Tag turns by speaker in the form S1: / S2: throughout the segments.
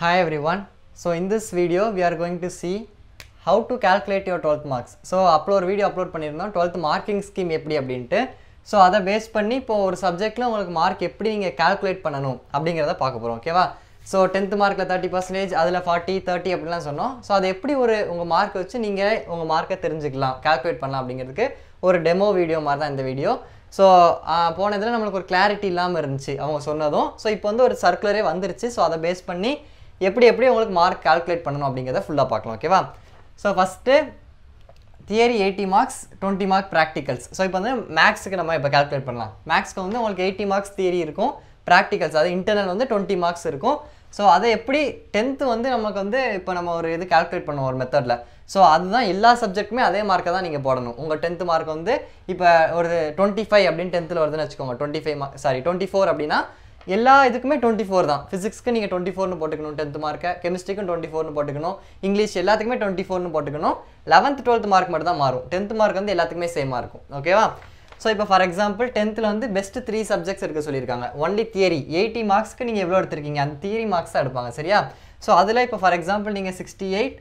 S1: Hi everyone. So in this video we are going to see how to calculate your 12th marks. So அப்போ ஒரு video upload பண்ணியிருந்தோம் 12th marking scheme எப்படி அப்படின்ட்டு so அதை base பண்ணி இப்போது ஒரு சப்ஜெக்டில் உங்களுக்கு மார்க் எப்படி நீங்கள் கால்குலேட் பண்ணணும் அப்படிங்கிறத பார்க்க போகிறோம் ஓகேவா ஸோ டென்த்து மார்க்கில் தேர்ட்டி பர்சன்டேஜ் அதில் ஃபார்ட்டி தேர்ட்டி அப்படிலாம் சொன்னோம் ஸோ அதை எப்படி ஒரு உங்கள் மார்க் வச்சு நீங்கள் உங்கள் மார்க்கை தெரிஞ்சுக்கலாம் கால்குலேட் பண்ணலாம் அப்படிங்கிறதுக்கு ஒரு டெமோ வீடியோ மாதிரி தான் இந்த வீடியோ ஸோ போனதில் நம்மளுக்கு ஒரு கிளாரிட்டி இல்லாமல் இருந்துச்சு அவங்க சொன்னதும் ஸோ இப்போ வந்து ஒரு சர்க்குலரே வந்துருச்சு ஸோ அதை பேஸ் பண்ணி எப்படி எப்படி உங்களுக்கு மார்க் கால்குலேட் பண்ணணும் அப்படிங்கிறத ஃபுல்லாக பார்க்கலாம் ஓகேவா so first theory eighty marks twenty mark practicals so இப்போ வந்து மேக்ஸுக்கு நம்ம இப்போ கால்குலேட் பண்ணலாம் மேக்ஸ்க்கு வந்து உங்களுக்கு எயிட்டி மார்க்ஸ் தியரி இருக்கும் ப்ராக்டிகல்ஸ் அது இன்டர்னல் வந்து டுவெண்ட்டி மார்க்ஸ் இருக்கும் ஸோ அதை எப்படி டென்த்து வந்து நமக்கு வந்து இப்போ நம்ம ஒரு இது கால்குலேட் பண்ணுவோம் ஒரு மெத்தடில் ஸோ அதுதான் எல்லா சப்ஜெக்ட்டுமே அதே மார்க்கை தான் நீங்கள் போடணும் உங்கள் டென்த்து மார்க் வந்து இப்போ ஒரு டுவெண்ட்டி ஃபைவ் அப்படின்னு டென்த்தில் வருதுன்னு வச்சுக்கோங்க twenty five mark sorry twenty four அப்படின்னா எல்லா இதுக்குமே டுவெண்ட்டி ஃபோர் தான் ஃபிசிக்ஸ்க்கு நீங்கள் டுவெண்ட்டி ஃபோர்னு போட்டுக்கணும் டென்த் மார்க்கை கெமிஸ்ட்ரிக்கும் டுவெண்ட்டி ஃபோர்னு போட்டுக்கணும் இங்கிலீஷ் எல்லாத்துக்குமே டுவெண்ட்டி ஃபோர்னு போட்டுக்கணும் லெவன்த் டுவெல்த் மார்க் மட்டும் தான் மாறும் டென்த் மார்க் வந்து எல்லாத்துக்குமே சேமாக இருக்கும் ஓகேவா ஸோ இப்போ ஃபார் எக்ஸாம்பிள் டென்த்தில் வந்து பெஸ்ட் த்ரீ சப்ஜெக்ட்ஸ் இருக்க சொல்லியிருக்காங்க ஒன்லி தியரி எயிட்டி மார்க்ஸ்க்கு நீங்கள் எவ்வளோ எடுத்திருக்கீங்க அந்த தியரி மார்க்ஸ் தான் எடுப்பாங்க சரியா ஸோ அதில் இப்போ ஃபார் எக்ஸாம்பிள் நீங்கள் sixty eight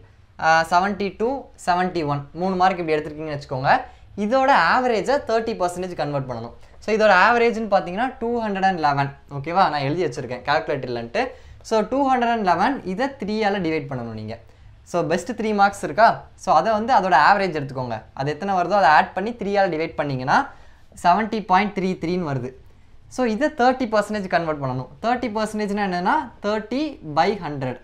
S1: seventy two seventy one மூணு மார்க் இப்படி எடுத்திருக்கீங்கன்னு வச்சுக்கோங்க இதோட ஆவரேஜாக தேர்ட்டி பர்சன்டேஜ் கன்வெர்ட் பண்ணணும் ஸோ இதோட ஆவரேஜ்னு பார்த்தீங்கன்னா டூ ஹண்ட்ரட் அண்ட் லெவன் ஓகேவா நான் எழுதி வச்சுருக்கேன் கால்குலேட்டர்லன்ட்டு so two hundred and eleven இதை த்ரீயால் டிவைட் பண்ணணும் நீங்கள் ஸோ பெஸ்ட்டு த்ரீ மார்க்ஸ் இருக்கா ஸோ அதை வந்து அதோட ஆவரேஜ் எடுத்துக்கோங்க அது எத்தனை வருதோ அதை ஆட் பண்ணி த்ரீயால் டிவைட் பண்ணிங்கன்னா செவன்ட்டி பாயிண்ட் த்ரீ த்ரீன்னு வருது ஸோ இதை தேர்ட்டி பர்சன்டேஜ் கன்வெர்ட் பண்ணணும் தேர்ட்டி பர்சன்டேஜ்னா என்னென்னா தேர்ட்டி பை ஹண்ட்ரட்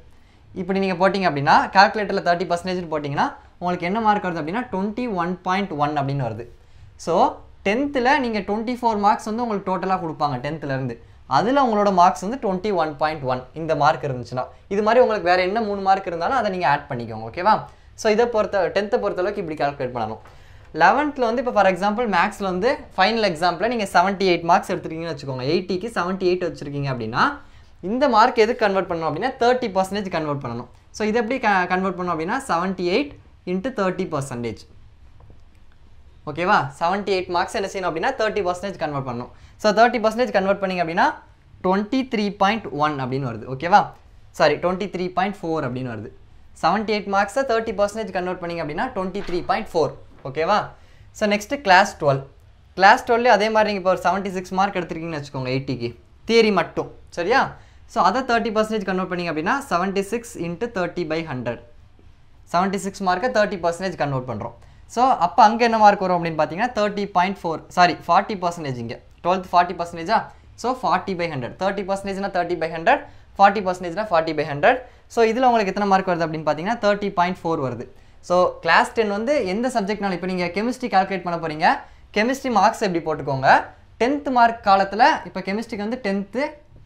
S1: இப்படி நீங்கள் போட்டிங்க அப்படின்னா கால்குலேட்டரில் தேர்ட்டி பர்சன்டேஜ் போட்டிங்கன்னா உங்களுக்கு என்ன மார்க் வருது அப்படின்னா டுவெண்ட்டி ஒன் பாயிண்ட் ஒன் அப்படின்னு வருது ஸோ டென்த்தில் நீங்கள் டுவெண்ட்டி ஃபோர் மார்க்ஸ் வந்து உங்களுக்கு டோட்டலாக கொடுப்பாங்க டென்த்துலேருந்து அதில் உங்களோட மார்க்ஸ் வந்து டுவெண்ட்டி ஒன் பாயிண்ட் ஒன் இந்த மார்க் இருந்துச்சுன்னா இது மாதிரி உங்களுக்கு வேறு என்ன மூணு மார்க் இருந்தாலும் அதை நீங்கள் ஆட் பண்ணிக்கோங்க ஓகேவா ஸோ இதை பொறுத்த டென்த்தை பொறுத்தளவுக்கு இப்படி கால்குலேட் பண்ணணும் லெவன்த்தில் வந்து இப்போ ஃபார் எக்ஸாம்பிள் மேக்ஸில் வந்து ஃபைனல் எக்ஸாம்பிளில் நீங்கள் செவன்ட்டி எயிட் மார்க்ஸ் எடுத்துருக்கீங்கன்னு வச்சுக்கோங்க எயிட்டிக்கு செவன்ட்டி எயிட் வச்சுருக்கீங்க அப்படின்னா இந்த மார்க் எதுக்கு கன்வெர்ட் பண்ணணும் அப்படின்னா தேர்ட்டி பர்சன்டேஜ் கன்வெர்ட் பண்ணணும் ஸோ இது எப்படி க கன்வெர்ட் பண்ணணும் அப்படின்னா seventy eight into thirty percentage ஓகேவா செவன்ட்டி எயிட் மார்க்ஸ் என்ன செய்யணும் அப்படின்னா தேர்ட்டி பர்சன்டேஜ் கன்வெர்ட் பண்ணணும் ஸோ தேர்ட்டி பர்சன்டேஜ் கன்வெர்ட் பண்ணிங்க அப்படின்னா டுவெண்ட்டி த்ரீ பாயிண்ட் ஒன் அப்படின்னு வருது ஓகேவா sorry twenty three point four அப்படின்னு வருது செவன்ட்டி எயிட் மார்க்ஸை தேர்ட்டி பர்சன்டேஜ் கன்வெர்ட் பண்ணிங்க அப்படின்னா டுவெண்ட்டி த்ரீ பாயிண்ட் ஃபோர் ஓகேவா so next class twelve class டுவெல்லே அதே மாதிரி நீங்கள் இப்போ ஒரு செவன்ட்டி சிக்ஸ் மார்க் எடுத்துருக்கீங்கன்னு வச்சுக்கோங்க எயிட்டிக்கு தியரி மட்டும் சரியா ஸோ அதை தேர்ட்டி பர்சன்டேஜ் கன்வெர்ட் பண்ணிங்க அப்படின்னா seventy six into thirty by hundred seventy six மார்க்கை தேர்ட்டி பர்சன்டேஜ் கன்வெர்ட் பண்ணுறோம் ஸோ அப்போ அங்கே என்ன மார்க் வரும் அப்படின்னு பார்த்தீங்கன்னா thirty point four sorry forty percentage இங்கே டுவெல்த் ஃபார்ட்டி பர்சன்டேஜா so forty by hundred thirty பர்சன்டேஜ்னா தேர்ட்டி பை ஹண்ட்ரட் ஃபார்ட்டி பர்சன்டேஜ்னா ஃபார்ட்டி பை ஹண்ட்ரட் ஸோ இதில் உங்களுக்கு எத்தனை மார்க் வருது அப்படின்னு பார்த்தீங்கன்னா தேர்ட்டி பாயிண்ட் ஃபோர் வருது ஸோ கிளாஸ் டென் வந்து எந்த சப்ஜெக்ட்னால இப்போ நீங்கள் கெமிஸ்ட்ரி கால்குலேட் பண்ண போகிறீங்க கெமிஸ்ட்ரி மார்க்ஸ் எப்படி போட்டுக்கோங்க டென்த்து மார்க் காலத்தில் இப்போ கெமிஸ்ட்ரிக்கு வந்து டென்த்து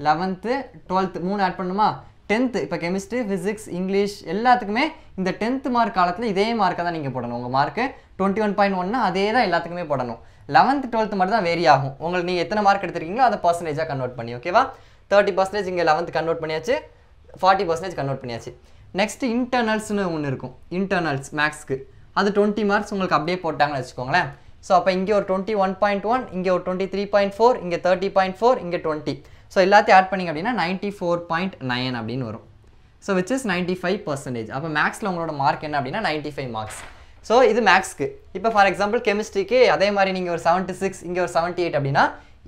S1: லெவன்த்து டுவெல்த்து மூணு ஆட் பண்ணுமா டென்த்து இப்போ கெமிஸ்ட்ரி ஃபிசிக்ஸ் இங்கிலீஷ் எல்லாத்துக்குமே இந்த டென்த்து மார்க் காலத்தில் இதே மார்க்கை தான் நீங்கள் போடணும் உங்கள் மார்க்கு டுவெண்ட்டி ஒன் பாயிண்ட் ஒன்னா அதே தான் எல்லாத்துக்குமே போடணும் லெவன்த்து டுவெல்த் மட்டும் தான் வேரி ஆகும் உங்களுக்கு நீங்கள் எத்தனை மார்க் எடுத்துருக்கீங்களோ அதை பர்சன்டேஜாக கன்வெர்ட் பண்ணி ஓகேவா தேர்ட்டி பர்சன்டேஜ் இங்கே லெவன்த்து கன்வெர்ட் பண்ணியாச்சு ஃபார்ட்டி பர்சன்டேஜ் கன்வெர்ட் பண்ணியாச்சு நெக்ஸ்ட் இன்டர்னல்ஸ்னு ஒன்று இருக்கும் இன்டர்னல்ஸ் மேக்ஸ்க்கு அது டுவெண்ட்டி மார்க்ஸ் உங்களுக்கு அப்படியே போட்டாங்கன்னு வச்சுக்கோங்களேன் ஸோ அப்போ இங்கே ஒரு டுவெண்ட்டி ஒன் பாயிண்ட் ஒன் இங்கே ஒரு டுவெண்ட்டி த்ரீ பாயிண்ட் ஃபோர் இங்கே தேர்ட்டி பாயிண்ட் ஃபோர் இங்கே டுவெண்ட்டி ஸோ எல்லாத்தையும் ஆட் பண்ணிங்க அப்படின்னா நைன்ட்டி ஃபோர் பாயிண்ட் நைன் அப்படின்னு வரும் so which is ninety five percentage அப்போ மேக்ஸில் உங்களோட மார்க் என்ன அப்படின்னா நைன்ட்டி ஃபைவ் மார்க்ஸ் ஸோ இது மேக்ஸ்க்கு இப்போ ஃபார் எக்ஸாம்பிள் கெமிஸ்ட்ரிக்கு அதே மாதிரி நீங்கள் ஒரு செவன்ட்டி சிக்ஸ் இங்கே ஒரு செவன்ட்டி எயிட் அப்படின்னா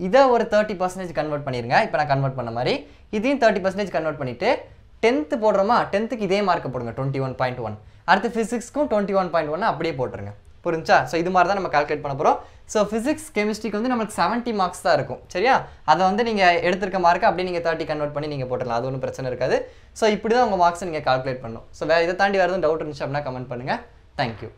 S1: இதை ஒரு தேர்ட்டி பர்சன்டேஜ் கன்வெர்ட் பண்ணிடுங்க இப்போ நான் கன்வெர்ட் பண்ண மாதிரி இதையும் தேர்ட்டி பர்சன்டேஜ் கன்வெர்ட் பண்ணிவிட்டு டென்த்து போடுறோமா டென்த்துக்கு இதே மார்க்கை போடுங்க டுவெண்ட்டி ஒன் பாயிண்ட் ஒன் அடுத்து ஃபிசிக்ஸ்க்கும் டுவெண்ட்டி ஒன் பாயிண்ட் ஒன் அப்படியே போட்டுருங்க புரிஞ்சா ஸோ இது மாதிரி தான் நம்ம கால்குலேட் பண்ண போகிறோம் ஸோ ஃபிசிக்ஸ் கெமிஸ்ட்ரிக்கு வந்து நம்மளுக்கு செவன்ட்டி மார்க்ஸ் தான் இருக்கும் சரியா அதை வந்து நீங்கள் எடுத்திருக்க மார்க்கை அப்படியே நீங்கள் தேர்ட்டி கன்வெர்ட் பண்ணி நீங்கள் போட்டுடலாம் அது ஒன்றும் பிரச்சனை இருக்காது ஸோ இப்படி தான் உங்கள் மார்க்ஸை நீங்கள் கால்குலேட் பண்ணணும் ஸோ வேறு இதை தாண்டி வேறு எதுவும் டவுட் இருந்துச்சு அப்படின்னா கமெண்ட் பண்ணுங்கள் தேங்க்யூ